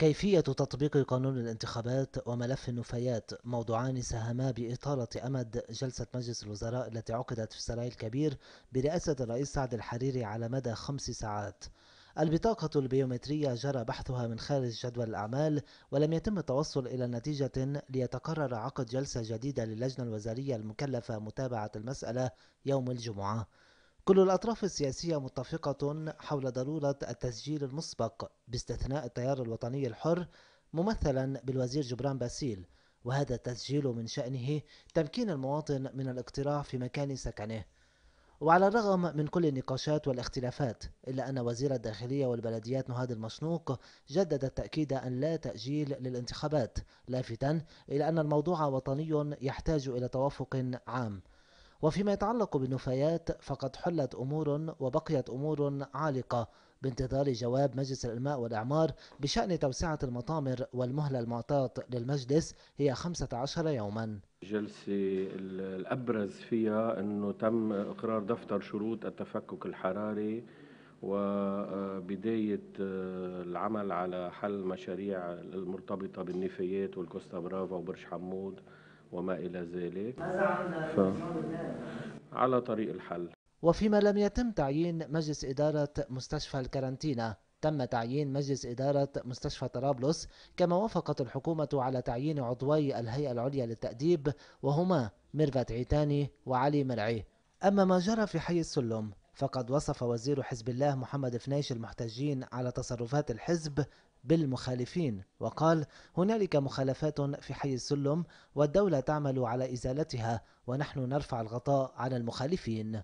كيفية تطبيق قانون الانتخابات وملف النفايات موضوعان ساهما بإطالة أمد جلسة مجلس الوزراء التي عقدت في السراي الكبير برئاسة الرئيس سعد الحريري على مدى خمس ساعات البطاقة البيومترية جرى بحثها من خارج جدول الأعمال ولم يتم التوصل إلى نتيجة ليتقرر عقد جلسة جديدة للجنة الوزارية المكلفة متابعة المسألة يوم الجمعة كل الأطراف السياسية متفقة حول ضرورة التسجيل المسبق باستثناء التيار الوطني الحر ممثلا بالوزير جبران باسيل وهذا التسجيل من شأنه تمكين المواطن من الاقتراع في مكان سكنه وعلى الرغم من كل النقاشات والاختلافات إلا أن وزير الداخلية والبلديات نهاد المشنوق جدد التأكيد أن لا تأجيل للانتخابات لافتا إلى أن الموضوع وطني يحتاج إلى توافق عام وفيما يتعلق بالنفايات فقد حلت أمور وبقيت أمور عالقة بانتظار جواب مجلس الإنماء والإعمار بشأن توسعة المطامر والمهلة المعطاة للمجلس هي 15 يوما الجلسة الأبرز فيها أنه تم إقرار دفتر شروط التفكك الحراري وبداية آه، آه، العمل على حل مشاريع المرتبطة بالنفايات والكوستا برافا وبرج حمود وما إلى ذلك ف... على طريق الحل وفيما لم يتم تعيين مجلس إدارة مستشفى الكارانتينا تم تعيين مجلس إدارة مستشفى طرابلس كما وافقت الحكومة على تعيين عضوي الهيئة العليا للتأديب وهما ميرفت عيتاني وعلي مرعي أما ما جرى في حي السلم فقد وصف وزير حزب الله محمد فنيش المحتجين على تصرفات الحزب بالمخالفين وقال هنالك مخالفات في حي السلم والدولة تعمل على إزالتها ونحن نرفع الغطاء على المخالفين